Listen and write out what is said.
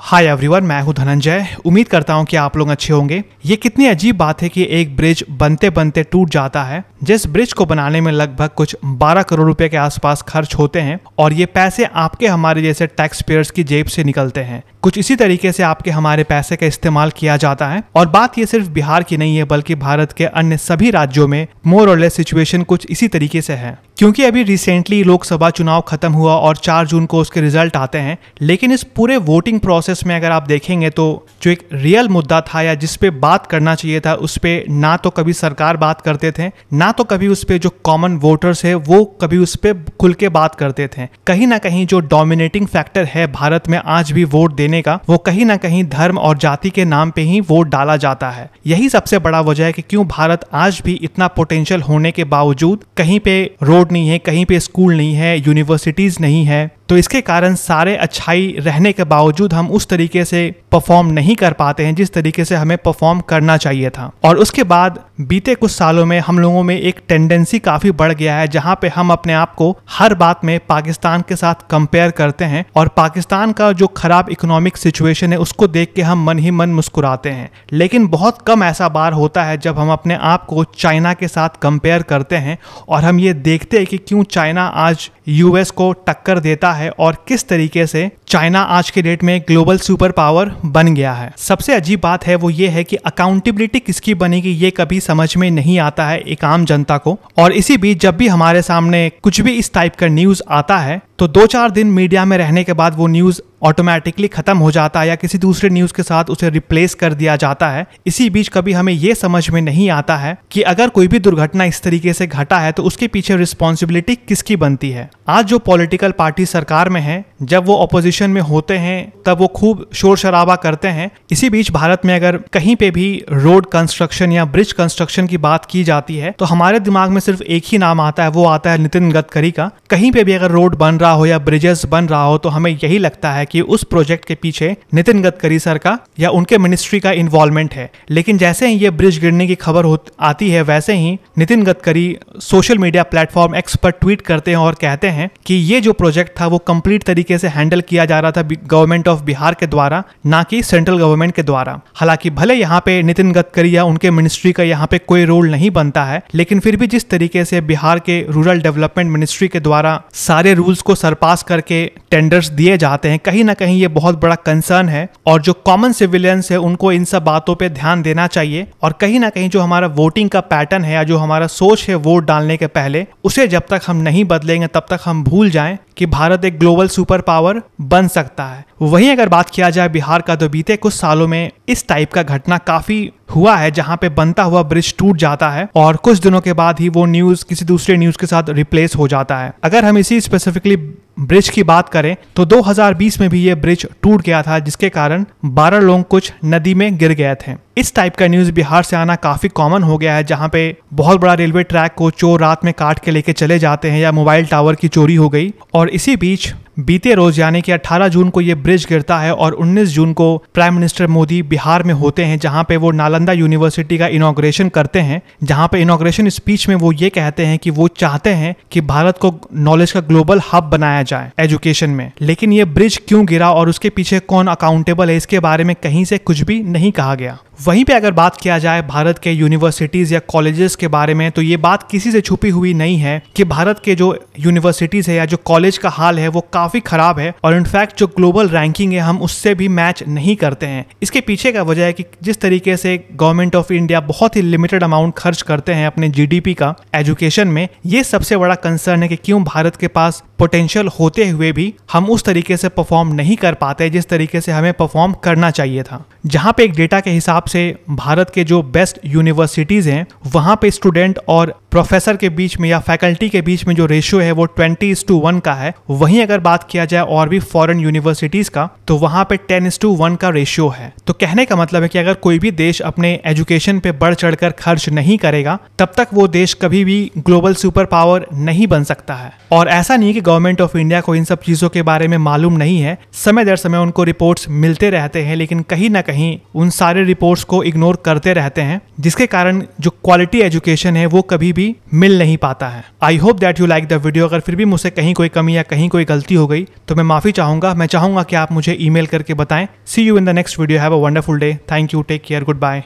hi everyone मैं हूं धनंजय उम्मीद करता हूं कि आप लोग अच्छे होंगे ये कितनी अजीब बात है कि एक ब्रिज बनते बनते टूट जाता है जिस ब्रिज को बनाने में लगभग कुछ 12 करोड़ रुपए के आसपास खर्च होते हैं और ये पैसे आपके हमारे जैसे टैक्स पेयर्स की जेब से निकलते हैं कुछ इसी तरीके से आपके हमारे पैसे का इस्तेमाल किया जाता है और बात ये सिर्फ बिहार की नहीं है बल्कि भारत के अन्य सभी राज्यों में मोर और लेस सिचुएशन कुछ इसी तरीके से है क्योंकि अभी रिसेंटली लोकसभा चुनाव खत्म हुआ और 4 जून को उसके रिजल्ट आते हैं लेकिन इस पूरे वोटिंग प्रोसेस में अगर आप देखेंगे तो जो एक रियल मुद्दा था या जिस पे बात करना चाहिए था उस पर ना तो कभी सरकार बात करते थे ना तो कभी उस पर जो कॉमन वोटर्स है वो कभी उस पर खुल के बात करते थे कहीं ना कहीं जो डोमिनेटिंग फैक्टर है भारत में आज भी वोट देने देने का वो कहीं ना कहीं धर्म और जाति के नाम पे ही वोट डाला जाता है यही सबसे बड़ा वजह है कि क्यों भारत आज भी इतना पोटेंशियल होने के बावजूद कहीं पे रोड नहीं है कहीं पे स्कूल नहीं है यूनिवर्सिटीज नहीं है तो इसके कारण सारे अच्छाई रहने के बावजूद हम उस तरीके से परफॉर्म नहीं कर पाते हैं जिस तरीके से हमें परफॉर्म करना चाहिए था और उसके बाद बीते कुछ सालों में हम लोगों में एक टेंडेंसी काफ़ी बढ़ गया है जहाँ पे हम अपने आप को हर बात में पाकिस्तान के साथ कंपेयर करते हैं और पाकिस्तान का जो खराब इकोनॉमिक सिचुएशन है उसको देख के हम मन ही मन मुस्कुराते हैं लेकिन बहुत कम ऐसा बार होता है जब हम अपने आप को चाइना के साथ कंपेयर करते हैं और हम ये देखते हैं कि क्यों चाइना आज यूएस को टक्कर देता है है और किस तरीके से चाइना आज के डेट में ग्लोबल सुपर पावर बन गया है सबसे अजीब बात है वो ये है कि अकाउंटेबिलिटी किसकी बनेगी ये कभी समझ में नहीं आता है एक आम जनता को और इसी बीच जब भी हमारे सामने कुछ भी इस टाइप का न्यूज आता है तो दो चार दिन मीडिया में रहने के बाद वो न्यूज़ ऑटोमेटिकली ख़त्म हो जाता है या किसी दूसरे न्यूज़ के साथ उसे रिप्लेस कर दिया जाता है इसी बीच कभी हमें ये समझ में नहीं आता है कि अगर कोई भी दुर्घटना इस तरीके से घटा है तो उसके पीछे रिस्पॉन्सिबिलिटी किसकी बनती है आज जो पॉलिटिकल पार्टी सरकार में है जब वो अपोजिशन में होते हैं तब वो खूब शोर शराबा करते हैं इसी बीच भारत में अगर कहीं पे भी रोड कंस्ट्रक्शन या ब्रिज कंस्ट्रक्शन की बात की जाती है तो हमारे दिमाग में सिर्फ एक ही नाम आता है वो आता है नितिन गडकरी का कहीं पे भी अगर रोड बन रहा रहा हो या ब्रिजेस बन रहा हो तो हमें यही लगता है कि उस प्रोजेक्ट के पीछे नितिन गडकरी सर का या उनके मिनिस्ट्री का इन्वॉल्वमेंट है लेकिन जैसे ही ये ब्रिज गिरने की खबर आती है वैसे ही Nitin Gadkari social media platform X पर ट्वीट करते हैं और कहते हैं कि ये जो प्रोजेक्ट था वो कंप्लीट तरीके से हैंडल किया जा रहा था गवर्नमेंट ऑफ बिहार के द्वारा ना कि सेंट्रल गवर्नमेंट के द्वारा हालांकि भले यहाँ पे नितिन गडकरी या उनके मिनिस्ट्री का यहाँ पे कोई रोल नहीं बनता है लेकिन फिर भी जिस तरीके से बिहार के रूरल डेवलपमेंट मिनिस्ट्री के द्वारा सारे रूल्स को सरपास करके टेंडर्स दिए जाते हैं कहीं ना कहीं ये बहुत बड़ा कंसर्न है और जो कॉमन सिविलियंस है उनको इन सब बातों पे ध्यान देना चाहिए और कहीं ना कहीं जो हमारा वोटिंग का पैटर्न है या जो हमारा सोच है वोट डालने के पहले उसे जब तक हम नहीं बदलेंगे तब तक हम भूल जाएं कि भारत एक ग्लोबल सुपर पावर बन सकता है वहीं अगर बात किया जाए बिहार का तो बीते कुछ सालों में इस टाइप का घटना काफी हुआ है जहां पे बनता हुआ ब्रिज टूट जाता है और कुछ दिनों के बाद ही वो न्यूज किसी दूसरे न्यूज के साथ रिप्लेस हो जाता है अगर हम इसी स्पेसिफिकली ब्रिज की बात करें तो 2020 में भी ये ब्रिज टूट गया था जिसके कारण 12 लोग कुछ नदी में गिर गए थे इस टाइप का न्यूज बिहार से आना काफी कॉमन हो गया है जहाँ पे बहुत बड़ा रेलवे ट्रैक को चोर रात में काट के लेके चले जाते हैं या मोबाइल टावर की चोरी हो गई और इसी बीच बीते रोज यानी कि 18 जून को ये ब्रिज गिरता है और 19 जून को प्राइम मिनिस्टर मोदी बिहार में होते हैं जहां पे वो नालंदा यूनिवर्सिटी का इनाग्रेशन करते हैं जहां पे इनाग्रेशन स्पीच में वो ये कहते हैं कि वो चाहते हैं कि भारत को नॉलेज का ग्लोबल हब बनाया जाए एजुकेशन में लेकिन ये ब्रिज क्यों गिरा और उसके पीछे कौन अकाउंटेबल है इसके बारे में कहीं से कुछ भी नहीं कहा गया वहीं पे अगर बात किया जाए भारत के यूनिवर्सिटीज़ या कॉलेजेस के बारे में तो ये बात किसी से छुपी हुई नहीं है कि भारत के जो यूनिवर्सिटीज़ है या जो कॉलेज का हाल है वो काफ़ी ख़राब है और इनफैक्ट जो ग्लोबल रैंकिंग है हम उससे भी मैच नहीं करते हैं इसके पीछे का वजह है कि जिस तरीके से गवर्नमेंट ऑफ इंडिया बहुत ही लिमिटेड अमाउंट खर्च करते हैं अपने जी का एजुकेशन में ये सबसे बड़ा कंसर्न है कि क्यों भारत के पास पोटेंशियल होते हुए भी हम उस तरीके से परफॉर्म नहीं कर पाते जिस तरीके से हमें परफॉर्म करना चाहिए था जहाँ पे एक डेटा के हिसाब से भारत के जो बेस्ट यूनिवर्सिटीज़ हैं वहाँ पे स्टूडेंट और प्रोफेसर के बीच में या फैकल्टी के बीच में जो रेशियो है वो ट्वेंटी टू वन का है वहीं अगर बात किया जाए और भी फॉरेन यूनिवर्सिटीज़ का तो वहाँ पे टेन इस टू वन का रेशियो है तो कहने का मतलब है कि अगर कोई भी देश अपने एजुकेशन पे बढ़ चढ़ कर खर्च नहीं करेगा तब तक वो देश कभी भी ग्लोबल सुपर पावर नहीं बन सकता है और ऐसा नहीं कि गवर्नमेंट ऑफ इंडिया को इन सब चीज़ों के बारे में मालूम नहीं है समय दर समय उनको रिपोर्ट्स मिलते रहते हैं लेकिन कहीं ना कहीं उन सारे रिपोर्ट्स को इग्नोर करते रहते हैं जिसके कारण जो क्वालिटी एजुकेशन है वो कभी भी मिल नहीं पाता है I hope that you like the video अगर फिर भी मुझसे कहीं कोई कमी या कहीं कोई गलती हो गई तो मैं माफ़ी चाहूंगा मैं चाहूंगा कि आप मुझे ईमेल करके बताएं see you in the next video have a wonderful day thank you take care good bye